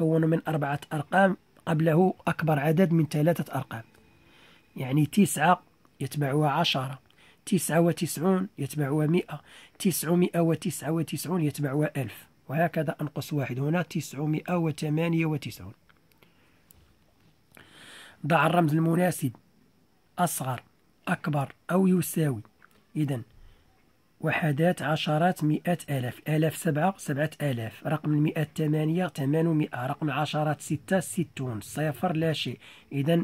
يتكون من أربعة أرقام قبله أكبر عدد من ثلاثة أرقام يعني تسعة يتبعها عشرة تسعة وتسعون يتبعها مئة تسعمائة وتسعة وتسعون يتبعها ألف وهكذا أنقص واحد هنا تسعمائة وثمانية وتسعون ضع الرمز المناسب أصغر أكبر أو يساوي إذا وحدات عشرات مئات آلاف آلاف سبعة سبعة آلاف رقم مئة ثمانية ثمانمائة رقم عشرات ستة ستون صفر لا شيء إذا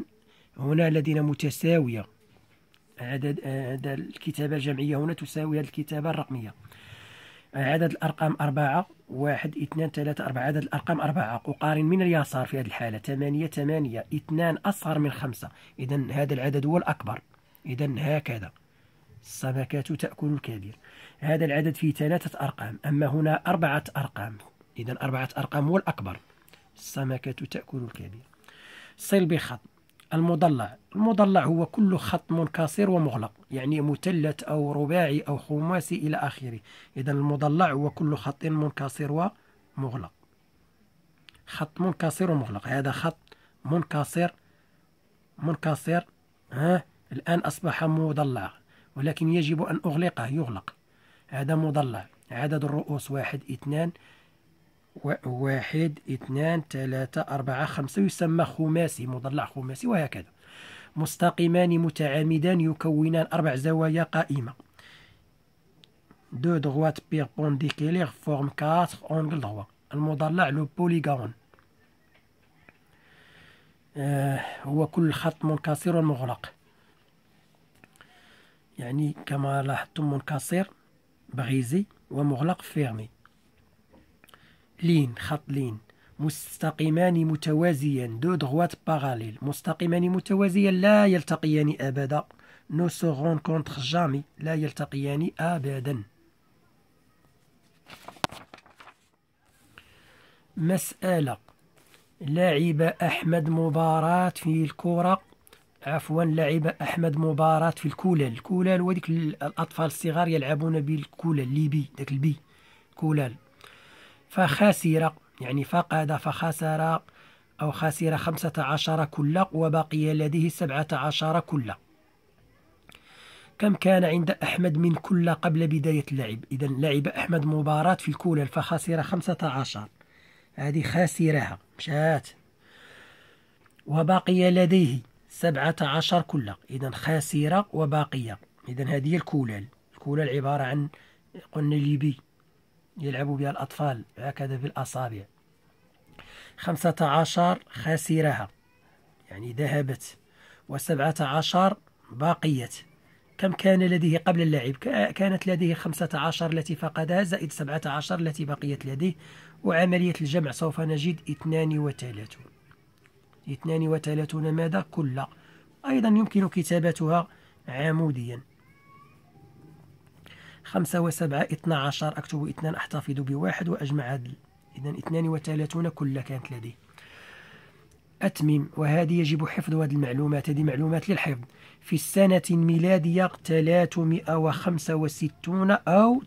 هنا لدينا متساوية عدد عدد آه، الكتابة الجمعية هنا تساوي الكتابة الرقمية عدد الأرقام أربعة واحد اثنان ثلاثة أربعة عدد الأرقام أربعة أقارن من اليسار في هذه الحالة ثمانية ثمانية اثنان أصغر من خمسة إذا هذا العدد هو الأكبر إذا هكذا السمكة تأكل الكبير هذا العدد فيه ثلاثة أرقام أما هنا أربعة أرقام إذا أربعة أرقام هو الأكبر السمكة تأكل الكبير صل بخط المضلع المضلع هو كل خط منكسر ومغلق يعني مثلث أو رباعي أو خماسي إلى آخره إذا المضلع هو كل خط منكسر ومغلق خط منكسر ومغلق هذا خط منكسر منكسر ها الآن أصبح مضلع ولكن يجب أن أغلقه يغلق هذا مضلع عدد الرؤوس واحد اثنان واحد اثنان ثلاثة أربعة خمسة يسمى خماسي مضلع خماسي وهكذا مستقيمان متعامدان يكونان أربع زوايا قائمة دو دغوات بونديكيليغ فورم كاتر أونجل دغوا المضلع لو بوليغون آه هو كل خط منكسر مغلق يعني كما لاحظتم منكسر بغيزي ومغلق فيرمي لين خط لين مستقيمان متوازيان دو دغوات باراليل مستقيمان متوازيان لا يلتقيان أبدا نو سو كونتر جامي لا يلتقيان أبدا مسألة لعب أحمد مباراة في الكرة عفوا لعب احمد مباراه في الكولال الكولال هو الاطفال الصغار يلعبون بالكولال الليبي داك البي كولال فخاسر يعني فقد فخسر أو خسر خمسة عشر كل وبقي لديه سبعة عشر كل كم كان عند أحمد من كل قبل بداية اللعب إذا لعب أحمد مباراة في الكولال فخسر خمسة عشر هذه خاسرها مشات وبقي لديه سبعة عشر كلق إذا خاسرة وباقية إذا هذه الكولال الكولال عبارة عن قلنا ليبي يلعب بها الأطفال هكذا بالأصابع خمسة عشر خاسرها يعني ذهبت وسبعة عشر باقية كم كان لديه قبل اللعب كانت لديه خمسة عشر التي فقدها زائد سبعة عشر التي بقيت لديه وعملية الجمع سوف نجد اثنان وثلاثون اثنان وثلاثون مادة كل أيضا يمكن كتابتها عموديا خمسة وسبعة اثنى عشر أكتب اثنان أحتفظ بواحد وأجمع عدل إذن اثنان وثلاثون كل كانت لدي أتمم وهذه يجب حفظ هذه المعلومات هذه معلومات للحفظ في السنة الميلادية وخمسة وستون أو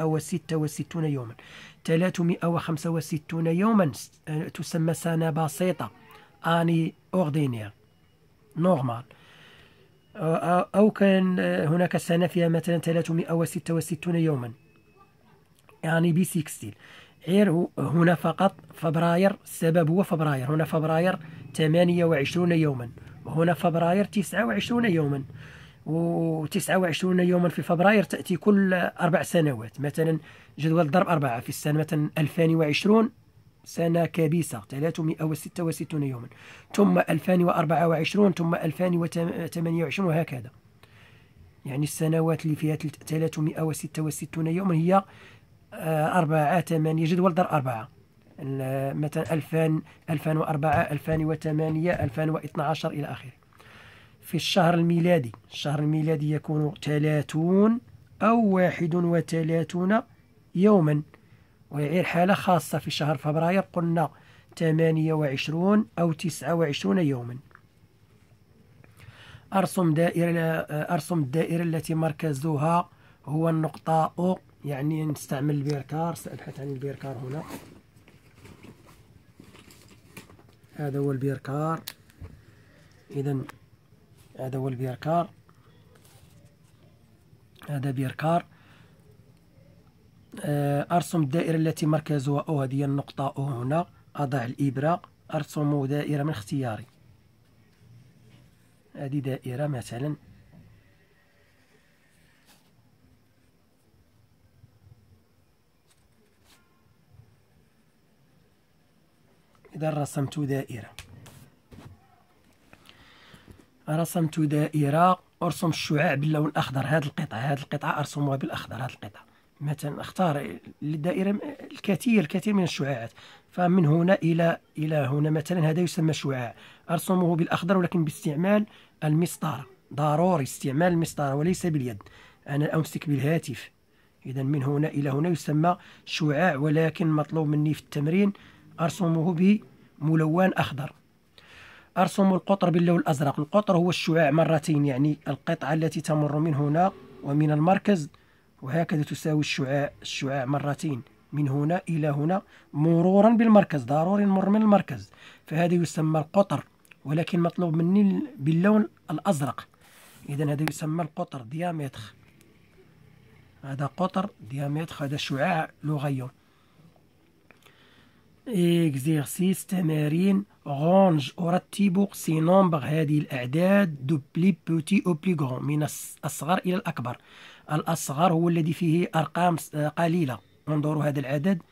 وستة وستون يوما وخمسة وستون يوما آه، تسمى سنة بسيطة اني اوردينير نورمال او كان هناك سنه فيها مثلا 366 يوما يعني بي 60 غير هنا فقط فبراير السبب هو فبراير هنا فبراير 28 يوما وهنا فبراير 29 يوما و29 يوما في فبراير تأتي كل أربع سنوات مثلا جدول ضرب أربعة في السنة مثلا 2020 سنة كبيسة 366 يوما ثم 2024 ثم 2028 وهكذا يعني السنوات اللي فيها 366 يوما هي آه، أربعة ثمانية جدول دار أربعة مثلا 2000 2004 2008 2012 إلى آخره في الشهر الميلادي الشهر الميلادي يكون 30 أو 31 يوما ويعير حالة خاصة في شهر فبراير قلنا 28 أو 29 يوما أرسم دائرة أرسم الدائرة التي مركزها هو النقطة أو يعني نستعمل البيركار سأبحث عن البيركار هنا هذا هو البيركار إذا هذا هو البيركار هذا بيركار آه، أرسم الدائرة التي مركزها أو هذه النقطة أو هنا أضع الإبرة أرسم دائرة من اختياري هذه دائرة مثلا إذا رسمت دائرة رسمت دائرة أرسم الشعاع باللون الأخضر هذه القطعة هذه القطعة أرسمها بالأخضر هذه القطعة مثلا اختار للدائره الكثير الكثير من الشعاعات فمن هنا الى الى هنا مثلا هذا يسمى شعاع ارسمه بالاخضر ولكن باستعمال المسطره ضروري استعمال المسطره وليس باليد انا امسك بالهاتف اذا من هنا الى هنا يسمى شعاع ولكن مطلوب مني في التمرين ارسمه بملون اخضر ارسم القطر باللون الازرق القطر هو الشعاع مرتين يعني القطعه التي تمر من هنا ومن المركز وهكذا تساوي الشعاع الشعاع مرتين من هنا إلى هنا مرورا بالمركز ضروري نمر من المركز فهذا يسمى القطر ولكن مطلوب مني باللون الأزرق إذا هذا يسمى القطر ديامتر هذا قطر ديامتر هذا شعاع لوغيون إكزيرسيس تمارين ورتب أرتب نومبر هذه الأعداد دو بلي بوتي أو بلي غون من الأصغر إلى الأكبر الأصغر هو الذي فيه أرقام آه، قليلة انظروا هذا العدد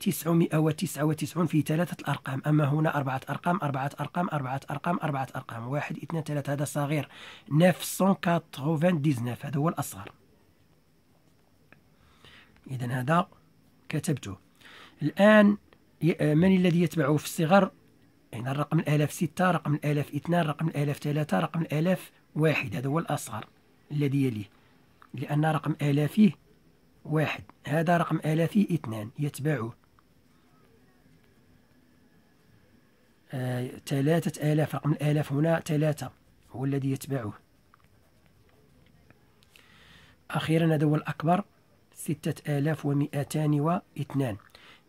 999 في ثلاثة الأرقام أما هنا أربعة أرقام أربعة أرقام أربعة أرقام أربعة أرقام واحد اثنان ثلاثة هذا صغير 999 هذا هو الأصغر إذا هذا كتبته الآن آه، من الذي يتبعه في الصغر هنا الرقم الآلاف ستة رقم الآلاف اثنان رقم الآلاف ثلاثة رقم الآلاف واحد هذا هو الأصغر الذي يليه لأن رقم الافه واحد هذا رقم الافه اثنان يتبعه آه ثلاثة آلاف رقم الآلاف هنا ثلاثة هو الذي يتبعه أخيرا هذا هو الأكبر ستة آلاف ومئتان واثنان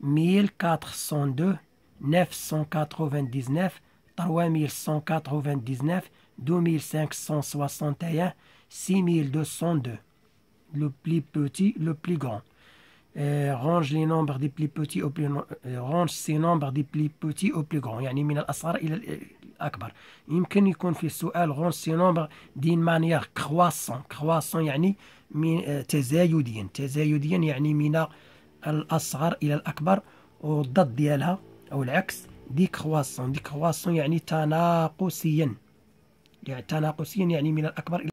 ميل كاتخ سون دو 999, 3199, 2561, 6202. Le plus petit, le plus grand. Euh, range les nombres des plus petits au plus grand euh, range ces nombres des plus petits au plus grand يعني من الأصغر إلى الأكبر يمكن يكون في السؤال range ces nombres d'une manière croissant croissant يعني من تزايديا تزايديا يعني من الأصغر إلى الأكبر والضد ديالها أو العكس دي كرواسون دي كرواسون يعني تناقصيا يعني تناقصيا يعني من الأكبر